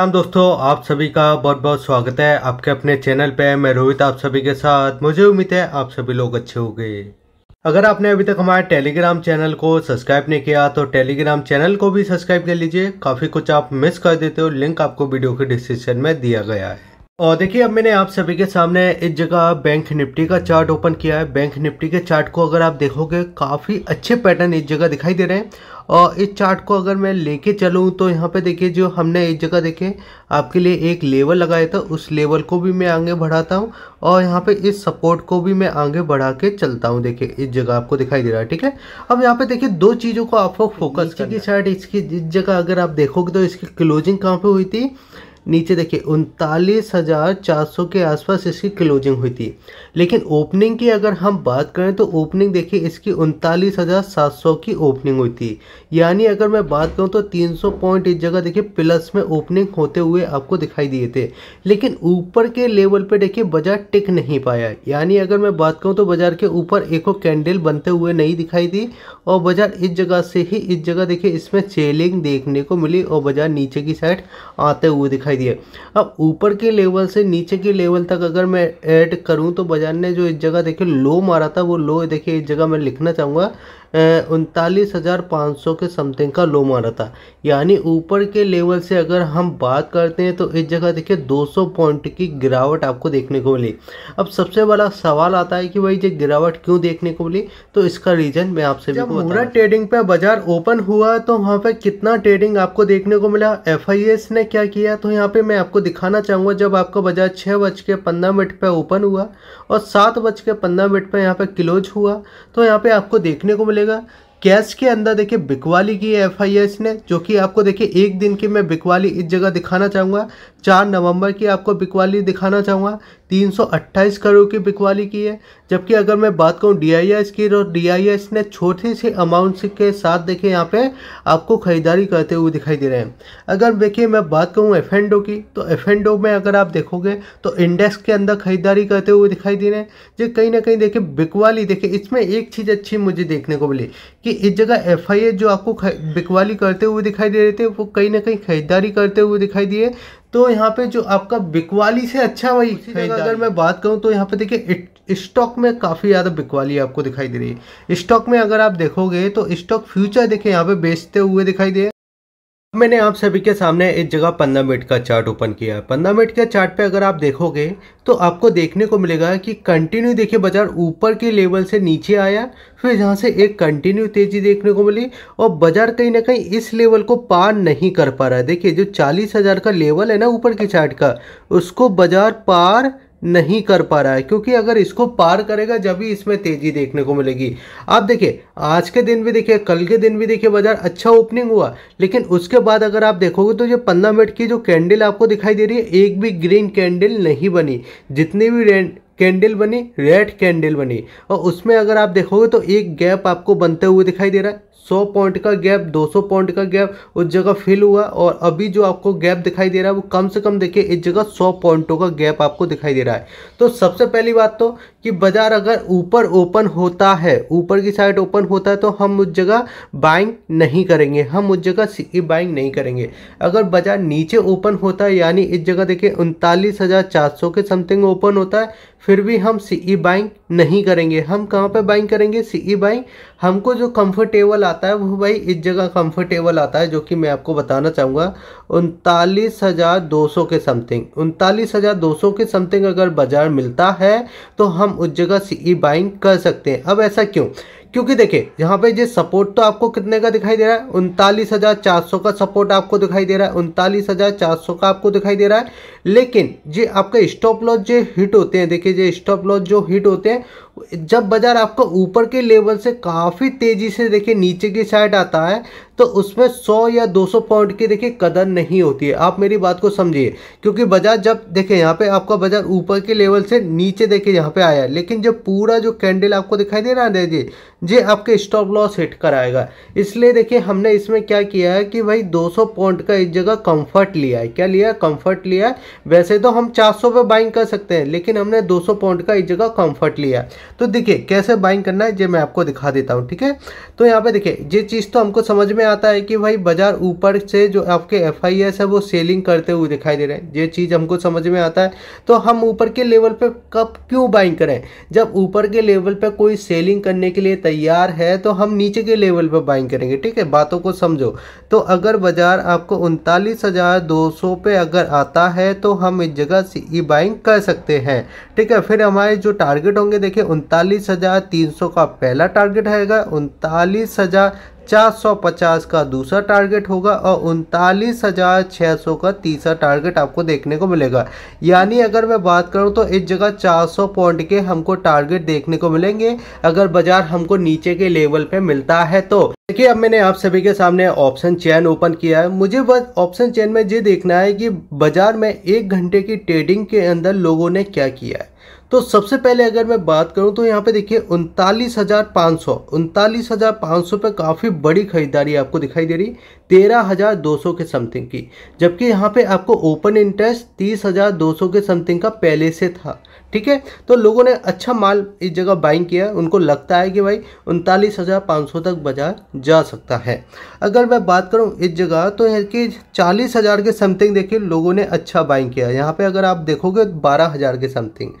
हम दोस्तों आप सभी का बहुत बहुत स्वागत है आपके अपने चैनल पे मैं रोहित आप सभी के साथ मुझे उम्मीद है आप सभी लोग अच्छे हो गए अगर आपने अभी तक हमारे टेलीग्राम चैनल को सब्सक्राइब नहीं किया तो टेलीग्राम चैनल को भी सब्सक्राइब कर लीजिए काफ़ी कुछ आप मिस कर देते हो लिंक आपको वीडियो के डिस्क्रिप्शन में दिया गया है और देखिए अब मैंने आप सभी के सामने एक जगह बैंक निफ्टी का चार्ट ओपन किया है बैंक निफ्टी के चार्ट को अगर आप देखोगे काफ़ी अच्छे पैटर्न इस जगह दिखाई दे रहे हैं और इस चार्ट को अगर मैं लेके चलूँ तो यहाँ पे देखिए जो हमने एक जगह देखे आपके लिए एक लेवल लगाया था उस लेवल को भी मैं आगे बढ़ाता हूँ और यहाँ पे इस सपोर्ट को भी मैं आगे बढ़ा के चलता हूँ देखिए इस जगह आपको दिखाई दे रहा है ठीक है अब यहाँ पे देखिए दो चीज़ों को आपको फोकस की चार्ट इसकी इस जगह अगर आप देखोगे तो इसकी क्लोजिंग कहाँ पर हुई थी नीचे देखिए उनतालीस हज़ार चार सौ के आसपास इसकी क्लोजिंग हुई थी लेकिन ओपनिंग की अगर हम बात करें तो ओपनिंग देखिए इसकी उनतालीस हज़ार सात सौ की ओपनिंग हुई थी यानी अगर मैं बात करूं तो तीन सौ पॉइंट इस जगह देखिए प्लस में ओपनिंग होते हुए आपको दिखाई दिए थे लेकिन ऊपर के लेवल पर देखिए बाजार टिक नहीं पाया यानी अगर मैं बात करूँ तो बाजार के ऊपर एक कैंडल बनते हुए नहीं दिखाई दी और बाजार इस जगह से ही इस जगह देखिए इसमें चेलिंग देखने को मिली और बाजार नीचे की साइड आते हुए दिखाई दिखाई दिए अब ऊपर के लेवल से नीचे के लेवल तक अगर मैं ऐड करूँ तो बाजार ने जो इस जगह देखिए लो मारा था वो लो देखिए इस जगह मैं लिखना चाहूँगा उनतालीस हज़ार पाँच सौ के समथिंग का लो मारा था यानी ऊपर के लेवल से अगर हम बात करते हैं तो इस जगह देखिए 200 पॉइंट की गिरावट आपको देखने को मिली अब सबसे बड़ा सवाल आता है कि भाई ये गिरावट क्यों देखने को मिली तो इसका रीजन मैं आपसे जब पूरा ट्रेडिंग पे बाजार ओपन हुआ तो वहाँ पे कितना ट्रेडिंग आपको देखने को मिला एफ ने क्या किया तो यहाँ पे मैं आपको दिखाना चाहूँगा जब आपका बाजार छः बज के पंद्रह मिनट पर ओपन हुआ और सात बज के पंद्रह मिनट पर यहाँ पर क्लोज हुआ तो यहाँ पे आपको देखने को मिला मिलेगा कैश के अंदर देखिए बिकवाली की आई एस ने जो कि आपको देखिए एक दिन की मैं बिकवाली इस जगह दिखाना चाहूँगा चार नवंबर की आपको बिकवाली दिखाना चाहूँगा 328 करोड़ की बिकवाली की है जबकि अगर मैं बात करूं डीआईएस की तो डीआईएस ने छोटे से अमाउंट के साथ देखिए यहाँ पे आपको ख़रीदारी करते हुए दिखाई दे रहे हैं अगर देखिए मैं बात करूं एफ की तो एफ में अगर आप देखोगे तो इंडेक्स के अंदर ख़रीदारी करते हुए दिखाई दे रहे हैं जो कहीं ना कहीं देखिए बिकवाली देखिए इसमें एक चीज़ अच्छी मुझे देखने को मिली कि इस जगह एफ जो आपको बिकवाली करते हुए दिखाई दे रहे थे वो कहीं ना कहीं खरीदारी करते हुए दिखाई दिए तो यहाँ पे जो आपका बिकवाली से अच्छा वही अगर मैं बात करूँ तो यहाँ पे देखिए स्टॉक में काफ़ी ज़्यादा बिकवाली आपको दिखाई दे रही है स्टॉक में अगर आप देखोगे तो स्टॉक फ्यूचर देखिए यहाँ पे बेचते हुए दिखाई दे मैंने आप सभी के सामने एक जगह पंद्रह मिनट का चार्ट ओपन किया है पंद्रह मिनट के चार्ट पे अगर आप देखोगे तो आपको देखने को मिलेगा कि कंटिन्यू देखिए बाजार ऊपर के लेवल से नीचे आया फिर यहाँ से एक कंटिन्यू तेजी देखने को मिली और बाजार कहीं ना कहीं इस लेवल को पार नहीं कर पा रहा है देखिए जो चालीस हज़ार का लेवल है ना ऊपर के चार्ट का उसको बाजार पार नहीं कर पा रहा है क्योंकि अगर इसको पार करेगा जब भी इसमें तेजी देखने को मिलेगी आप देखिए आज के दिन भी देखिए कल के दिन भी देखिए बाजार अच्छा ओपनिंग हुआ लेकिन उसके बाद अगर आप देखोगे तो ये पंद्रह मिनट की जो कैंडल आपको दिखाई दे रही है एक भी ग्रीन कैंडल नहीं बनी जितनी भी कैंडल बनी रेड कैंडल बनी और उसमें अगर आप देखोगे तो एक गैप आपको बनते हुए दिखाई दे रहा है सौ पॉइंट का गैप दो सौ पॉइंट का गैप उस जगह फिल हुआ और अभी जो आपको गैप दिखाई दे रहा है वो कम से कम देखिए इस जगह सौ पॉइंटों का गैप आपको दिखाई दे रहा है तो सबसे पहली बात तो कि बाजार अगर ऊपर ओपन होता है ऊपर की साइड ओपन होता है तो हम उस जगह बाइंग नहीं करेंगे हम उस जगह बाइंग नहीं करेंगे अगर बाजार नीचे ओपन होता है यानी इस जगह देखिए उनतालीस के समथिंग ओपन होता है फिर भी हम सी बाइंग नहीं करेंगे हम कहाँ पे बाइंग करेंगे सीई बाइंग हमको जो कंफर्टेबल आता है वो भाई इस जगह कंफर्टेबल आता है जो कि मैं आपको बताना चाहूँगा उनतालीस हज़ार दो सौ के समथिंग उनतालीस हज़ार दो सौ के समथिंग अगर बाज़ार मिलता है तो हम उस जगह सीई बाइंग e कर सकते हैं अब ऐसा क्यों क्योंकि देखिए यहाँ पे ये सपोर्ट तो आपको कितने का दिखाई दे रहा है उनतालीस हजार चार सौ का सपोर्ट आपको दिखाई दे रहा है उनतालीस हजार चार सौ का आपको दिखाई दे रहा है लेकिन ये आपका स्टॉप लॉस जो हिट होते हैं देखिए ये स्टॉप लॉस जो हिट होते हैं जब बाज़ार आपका ऊपर के लेवल से काफ़ी तेज़ी से देखिए नीचे की साइड आता है तो उसमें 100 या 200 पॉइंट की देखिए कदर नहीं होती है आप मेरी बात को समझिए क्योंकि बाज़ार जब देखिए यहाँ पे आपका बाज़ार ऊपर के लेवल से नीचे देखिए यहाँ पे आया लेकिन जो पूरा जो कैंडल आपको दिखाई दे रहा है जी ये आपके स्टॉप लॉस हिट कराएगा इसलिए देखिए हमने इसमें क्या किया है कि भाई 200 पॉइंट का इस जगह कंफर्ट लिया है क्या लिया है कंफर्ट लिया है वैसे तो हम 400 पे बाइंग कर सकते हैं लेकिन हमने 200 पॉइंट का इस जगह कंफर्ट लिया है तो देखिए कैसे बाइंग करना है ये मैं आपको दिखा देता हूँ ठीक है तो यहाँ पे देखिए ये चीज़ तो हमको समझ में आता है कि भाई बाजार ऊपर से जो आपके एफ है वो सेलिंग करते हुए दिखाई दे रहे हैं ये चीज़ हमको समझ में आता है तो हम ऊपर के लेवल पर कब क्यों बाइंग करें जब ऊपर के लेवल पर कोई सेलिंग करने के लिए तैयार है तो हम नीचे के लेवल पर बाइंग करेंगे ठीक है बातों को समझो तो अगर बाजार आपको उनतालीस हज़ार दो सौ पे अगर आता है तो हम इस जगह से ई बाइंग कर सकते हैं ठीक है फिर हमारे जो टारगेट होंगे देखिए उनतालीस हज़ार तीन सौ का पहला टारगेट रहेगा उनतालीस हज़ार चार सौ पचास का दूसरा टारगेट होगा और उनतालीस हज़ार छः सौ का तीसरा टारगेट आपको देखने को मिलेगा यानी अगर मैं बात करूं तो इस जगह चार सौ पॉइंट के हमको टारगेट देखने को मिलेंगे अगर बाज़ार हमको नीचे के लेवल पे मिलता है तो देखिए अब मैंने आप सभी के सामने ऑप्शन चैन ओपन किया है मुझे बस ऑप्शन चैन में ये देखना है कि बाज़ार में एक घंटे की ट्रेडिंग के अंदर लोगों ने क्या किया है तो सबसे पहले अगर मैं बात करूं तो यहाँ पे देखिए उनतालीस हज़ार पाँच सौ उनतालीस हज़ार पाँच सौ पर काफ़ी बड़ी खरीदारी आपको दिखाई दे रही तेरह हज़ार दो सौ के समथिंग की जबकि यहाँ पे आपको ओपन इंटरेस्ट तीस हज़ार दो सौ के समथिंग का पहले से था ठीक है तो लोगों ने अच्छा माल इस जगह बाइंग किया उनको लगता है कि भाई उनतालीस हज़ार पाँच सौ तक बाजार जा सकता है अगर मैं बात करूं इस जगह तो यहाँ के चालीस हज़ार के समथिंग देखिए लोगों ने अच्छा बाइंग किया यहाँ पे अगर आप देखोगे तो बारह हज़ार के समथिंग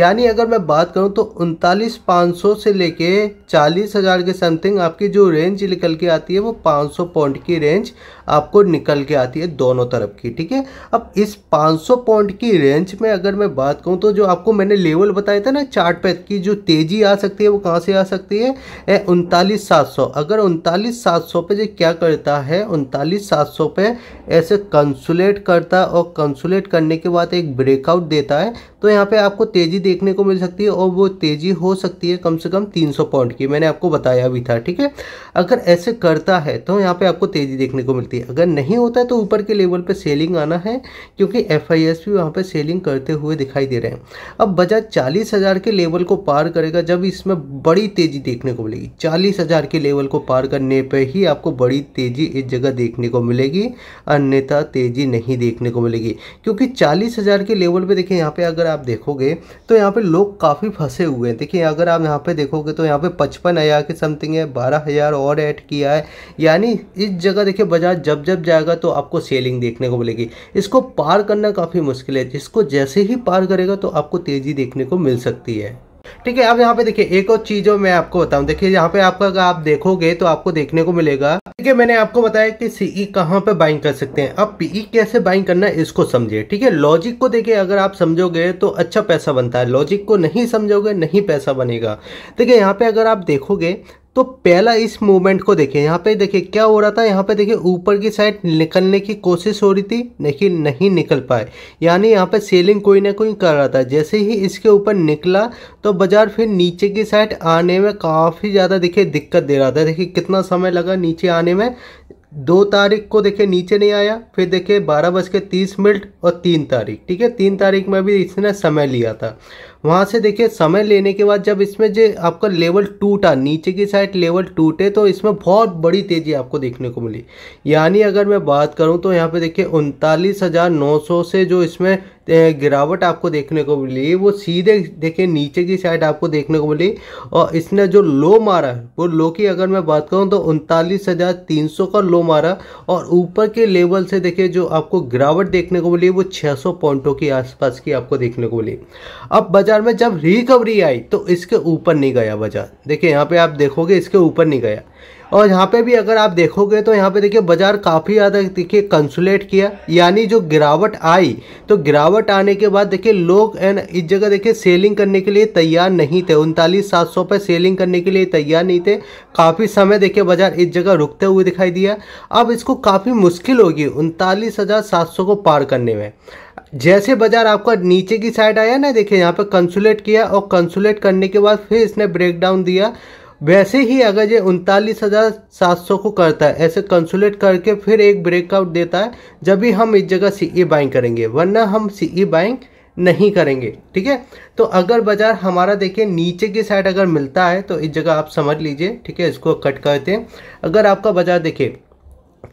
यानी अगर मैं बात करूँ तो उनतालीस पाँच सौ से लेके चालीस हज़ार के समथिंग आपकी जो रेंज निकल के आती है वो पाँच सौ पॉइंट की रेंज आपको निकल के आती है दोनों तरफ की ठीक है अब इस पाँच सौ पॉइंट की रेंज में अगर मैं बात करूँ तो जो आपको मैंने लेवल बताया था ना चार्ट पे कि जो तेज़ी आ सकती है वो कहाँ से आ सकती है उनतालीस सात सौ अगर उनतालीस सात सौ पे क्या करता है उनतालीस सात सौ पे ऐसे कंसुलेट करता है और कंसुलेट करने के बाद एक ब्रेकआउट देता है तो यहाँ पे आपको तेज़ी देखने को मिल सकती है और वो तेज़ी हो सकती है कम से कम 300 पॉइंट की मैंने आपको बताया भी था ठीक है अगर ऐसे करता है तो यहाँ पे आपको तेज़ी देखने को मिलती है अगर नहीं होता है तो ऊपर के लेवल पे सेलिंग आना है क्योंकि एफ आई एस भी वहाँ पर सेलिंग करते हुए दिखाई दे रहे हैं अब अब बजाज चालीस हज़ार के लेवल को पार करेगा जब इसमें बड़ी तेज़ी देखने को मिलेगी चालीस हज़ार के लेवल को पार करने पे ही आपको बड़ी तेज़ी इस जगह देखने को मिलेगी अन्यथा तेज़ी नहीं देखने को मिलेगी क्योंकि चालीस हज़ार के लेवल पे देखिए यहाँ पे अगर आप देखोगे तो यहाँ पे लोग काफ़ी फंसे हुए हैं देखिए अगर आप यहाँ पे देखोगे तो यहाँ पे पचपन हज़ार के समथिंग है बारह हज़ार और ऐड किया है यानी इस जगह देखिए बजाज जब जब जाएगा तो आपको सेलिंग देखने को मिलेगी इसको पार करना काफ़ी मुश्किल है जिसको जैसे ही पार करेगा तो आपको तेजी देखने को मिल सकती है ठीक है अब यहाँ पे देखिए एक और चीज मैं आपको बताऊं देखिए यहाँ पे आपका अगर आप देखोगे तो आपको देखने को मिलेगा ठीक है मैंने आपको बताया कि सीई e कहाँ पे बाइंग कर सकते हैं अब पीई e कैसे बाइंग करना है इसको समझे ठीक है लॉजिक को देखिए अगर आप समझोगे तो अच्छा पैसा बनता है लॉजिक को नहीं समझोगे नहीं पैसा बनेगा ठीक है यहाँ पे अगर आप देखोगे तो पहला इस मूवमेंट को देखिए यहाँ पे देखिए क्या हो रहा था यहाँ पे देखिए ऊपर की साइड निकलने की कोशिश हो रही थी लेकिन नहीं निकल पाए यानी यहाँ पे सेलिंग कोई ना कोई कर रहा था जैसे ही इसके ऊपर निकला तो बाज़ार फिर नीचे की साइड आने में काफ़ी ज़्यादा देखिए दिक्कत दे रहा था देखिए कितना समय लगा नीचे आने में दो तारीख को देखिए नीचे नहीं आया फिर देखिए बारह बज के तीस मिनट और तीन तारीख ठीक है तीन तारीख में भी इसने समय लिया था वहाँ से देखिए समय लेने के बाद जब इसमें जो आपका लेवल टूटा नीचे की साइड लेवल टूटे तो इसमें बहुत बड़ी तेज़ी आपको देखने को मिली यानी अगर मैं बात करूँ तो यहाँ पे देखिए उनतालीस हज़ार नौ सौ से जो इसमें गिरावट आपको देखने को मिली वो सीधे देखिए नीचे की साइड आपको देखने को मिली और इसने जो लो मारा वो लो की अगर मैं बात करूँ तो उनतालीस हज़ार तीन सौ का लो मारा और ऊपर के लेवल से देखिए जो आपको गिरावट देखने को मिली वो छः सौ पॉइंटों के आसपास की आपको देखने को मिली अब बजा बाजार में जब रिकवरी आई तो इसके ऊपर नहीं गया बाजार देखिए यहाँ पे आप देखोगे इसके ऊपर नहीं गया और यहाँ पे भी अगर आप देखोगे तो यहाँ पे देखिए बाज़ार काफ़ी ज़्यादा देखिए कंसुलेट किया यानी जो गिरावट आई तो गिरावट आने के बाद देखिए लोग एंड इस जगह देखिए सेलिंग करने के लिए तैयार नहीं थे उनतालीस सात सौ पर सेलिंग करने के लिए तैयार नहीं थे काफ़ी समय देखिए बाज़ार इस जगह रुकते हुए दिखाई दिया अब इसको काफ़ी मुश्किल होगी उनतालीस को पार करने में जैसे बाजार आपका नीचे की साइड आया ना देखिए यहाँ पर कंसुलेट किया और कंसुलेट करने के बाद फिर इसने डाउन दिया वैसे ही अगर ये उनतालीस हज़ार सात सौ को करता है ऐसे कंसुलेट करके फिर एक ब्रेकआउट देता है जब भी हम इस जगह सी ई बाइंग करेंगे वरना हम सी ई बाइंग नहीं करेंगे ठीक है तो अगर बाजार हमारा देखिए नीचे की साइड अगर मिलता है तो इस जगह आप समझ लीजिए ठीक है इसको कट करते हैं अगर आपका बाजार देखिए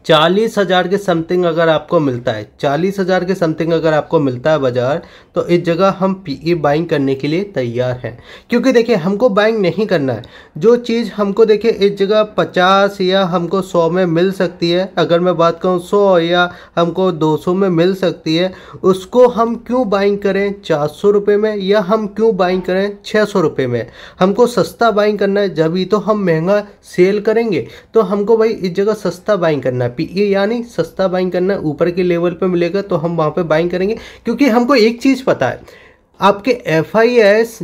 चालीस हज़ार के समथिंग अगर आपको मिलता है चालीस हज़ार के समथिंग अगर आपको मिलता है बाज़ार तो इस जगह हम पीई बाइंग e करने के लिए तैयार हैं क्योंकि देखिए हमको बाइंग नहीं करना है जो चीज़ हमको देखिए इस जगह पचास या हमको सौ में मिल सकती है अगर मैं बात करूँ सौ या हमको दो सौ में मिल सकती है उसको हम क्यों बाइंग करें चार सौ रुपये में या हम क्यों बाइंग करें छः सौ रुपये में हमको सस्ता बाइंग करना है जब ही तो हम महंगा सेल करेंगे तो हमको भाई इस जगह सस्ता बाइंग करना करना पी पीई यानी सस्ता बाइंग करना ऊपर के लेवल पे मिलेगा तो हम वहाँ पे बाइंग करेंगे क्योंकि हमको एक चीज़ पता है आपके एफ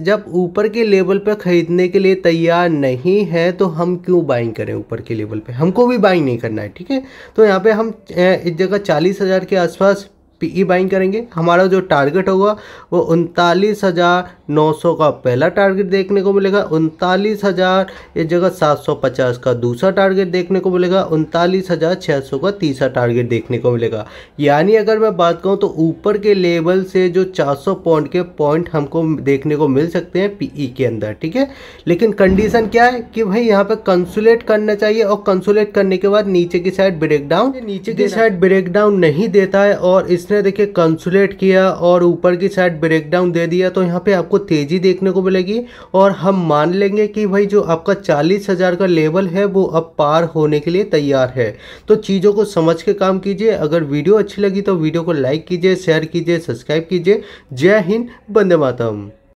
जब ऊपर के लेवल पर ख़रीदने के लिए तैयार नहीं है तो हम क्यों बाइंग करें ऊपर के लेवल पे हमको भी बाइंग नहीं करना है ठीक है तो यहाँ पे हम इस जगह चालीस हज़ार के आसपास पीई बाइंग e करेंगे हमारा जो टारगेट होगा वो उनतालीस हज़ार 900 का पहला टारगेट देखने को मिलेगा उनतालीस हज़ार एक जगह 750 का दूसरा टारगेट देखने को मिलेगा उनतालीस हज़ार छः सौ का तीसरा टारगेट देखने को मिलेगा यानी अगर मैं बात करूँ तो ऊपर के लेवल से जो 400 पॉइंट के पॉइंट हमको देखने को मिल सकते हैं पीई e के अंदर ठीक है लेकिन कंडीशन क्या है कि भाई यहाँ पर कंसुलेट करना चाहिए और कंसुलेट करने के बाद नीचे की साइड ब्रेक डाउन नीचे की साइड ब्रेक डाउन नहीं देता है और इसने देखिए कंसुलेट किया और ऊपर की साइड ब्रेक डाउन दे दिया तो यहाँ पे आपको आपको तेज़ी देखने को मिलेगी और हम मान लेंगे कि भाई जो आपका चालीस हज़ार का लेवल है वो अब पार होने के लिए तैयार है तो चीज़ों को समझ के काम कीजिए अगर वीडियो अच्छी लगी तो वीडियो को लाइक कीजिए शेयर कीजिए सब्सक्राइब कीजिए जय हिंद बंदे मातम